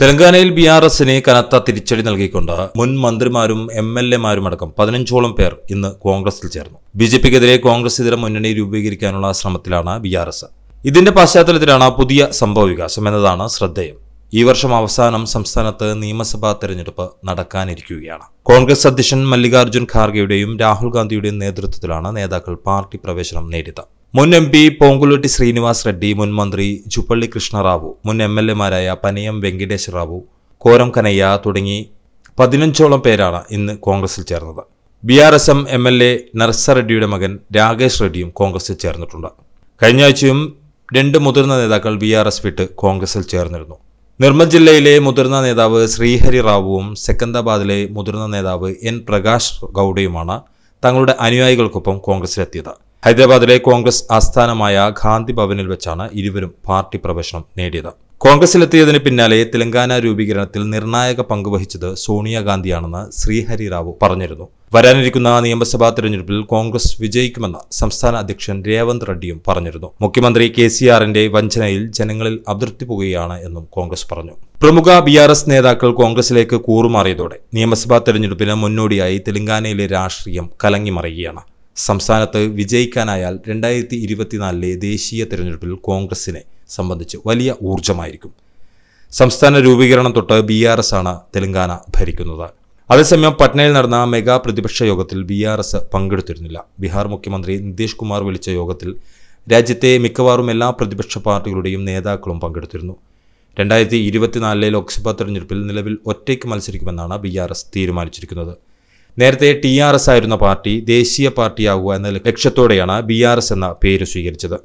തെലങ്കാനയിൽ B R എസിന് കനത്ത തിരിച്ചടി നൽകിക്കൊണ്ട് മുൻ മന്ത്രിമാരും എം എൽ എമാരുമടക്കം പതിനഞ്ചോളം പേർ ഇന്ന് കോൺഗ്രസിൽ ചേർന്നു ബി ജെ പിക്കെതിരെ കോൺഗ്രസ് ഇതര മുന്നണി രൂപീകരിക്കാനുള്ള ശ്രമത്തിലാണ് ബി ആർ എസ് ഇതിന്റെ പശ്ചാത്തലത്തിലാണ് പുതിയ സംഭവ വികാസം എന്നതാണ് ശ്രദ്ധേയം ഈ വർഷം അവസാനം സംസ്ഥാനത്ത് നിയമസഭാ തെരഞ്ഞെടുപ്പ് നടക്കാനിരിക്കുകയാണ് കോൺഗ്രസ് അധ്യക്ഷൻ മല്ലികാർജ്ജുൻ ഖാർഗെയുടെയും രാഹുൽ ഗാന്ധിയുടെയും നേതൃത്വത്തിലാണ് നേതാക്കൾ പാർട്ടി പ്രവേശനം നേടിയത് മുൻ എം പി പോങ്കുലൊട്ടി ശ്രീനിവാസ് റെഡ്ഡി മുൻ മന്ത്രി ജുപ്പള്ളി കൃഷ്ണറാവു മുൻ എം എൽ എമാരായ പനിയം വെങ്കടേശ് റാവു കോരം കനയ്യ തുടങ്ങി പതിനഞ്ചോളം പേരാണ് ഇന്ന് കോൺഗ്രസിൽ ചേർന്നത് B R S M M L A Narsa റെഡ്ഡിയുടെ മകൻ രാകേഷ് റെഡ്ഡിയും കോൺഗ്രസിൽ ചേർന്നിട്ടുണ്ട് കഴിഞ്ഞ ആഴ്ചയും രണ്ട് മുതിർന്ന നേതാക്കൾ ബി ആർ എസ് വിട്ട് കോൺഗ്രസിൽ ചേർന്നിരുന്നു നിർമ്മൽ ജില്ലയിലെ മുതിർന്ന നേതാവ് ശ്രീഹരി റാവുവും സെക്കന്ദാബാദിലെ മുതിർന്ന നേതാവ് എൻ പ്രകാശ് ഗൌഡയുമാണ് തങ്ങളുടെ അനുയായികൾക്കൊപ്പം കോൺഗ്രസിലെത്തിയത് ഹൈദരാബാദിലെ കോൺഗ്രസ് ആസ്ഥാനമായ ഗാന്ധി ഭവനിൽ വെച്ചാണ് ഇരുവരും പാർട്ടി പ്രവേശനം നേടിയത് കോൺഗ്രസിലെത്തിയതിന് പിന്നാലെ തെലങ്കാന രൂപീകരണത്തിൽ നിർണായക പങ്കുവഹിച്ചത് സോണിയാഗാന്ധിയാണെന്ന് ശ്രീഹരി റാവു പറഞ്ഞിരുന്നു വരാനിരിക്കുന്ന നിയമസഭാ തെരഞ്ഞെടുപ്പിൽ കോൺഗ്രസ് വിജയിക്കുമെന്ന് സംസ്ഥാന അധ്യക്ഷൻ രേവന്ത് റെഡ്ഡിയും പറഞ്ഞിരുന്നു മുഖ്യമന്ത്രി കെ സി ആറിന്റെ വഞ്ചനയിൽ ജനങ്ങളിൽ അതൃപ്തി പോകുകയാണ് എന്നും കോൺഗ്രസ് പറഞ്ഞു പ്രമുഖ ബി ആർ എസ് നേതാക്കൾ കോൺഗ്രസിലേക്ക് കൂറുമാറിയതോടെ നിയമസഭാ തെരഞ്ഞെടുപ്പിന് മുന്നോടിയായി തെലങ്കാനയിലെ രാഷ്ട്രീയം കലങ്ങിമറിയുകയാണ് സംസ്ഥാനത്ത് വിജയിക്കാനായാൽ രണ്ടായിരത്തി ഇരുപത്തിനാലിലെ ദേശീയ തിരഞ്ഞെടുപ്പിൽ കോൺഗ്രസിനെ സംബന്ധിച്ച് വലിയ ഊർജമായിരിക്കും സംസ്ഥാന രൂപീകരണം തൊട്ട് ബി ആർ എസ് ആണ് തെലങ്കാന ഭരിക്കുന്നത് അതേസമയം പട്നയിൽ നടന്ന മെഗാ പ്രതിപക്ഷ യോഗത്തിൽ ബി ആർ എസ് പങ്കെടുത്തിരുന്നില്ല ബീഹാർ മുഖ്യമന്ത്രി നിതീഷ് കുമാർ വിളിച്ച യോഗത്തിൽ രാജ്യത്തെ മിക്കവാറും എല്ലാ പ്രതിപക്ഷ പാർട്ടികളുടെയും നേതാക്കളും പങ്കെടുത്തിരുന്നു രണ്ടായിരത്തി ഇരുപത്തിനാലിലെ ലോക്സഭാ തെരഞ്ഞെടുപ്പിൽ നിലവിൽ ഒറ്റയ്ക്ക് മത്സരിക്കുമെന്നാണ് ബി ആർ എസ് തീരുമാനിച്ചിരിക്കുന്നത് നേരത്തെ ടി ആർ എസ് ആയിരുന്ന പാർട്ടി ദേശീയ പാർട്ടിയാകുക എന്ന ലക്ഷ്യത്തോടെയാണ് ബി ആർ എസ് എന്ന പേര് സ്വീകരിച്ചത്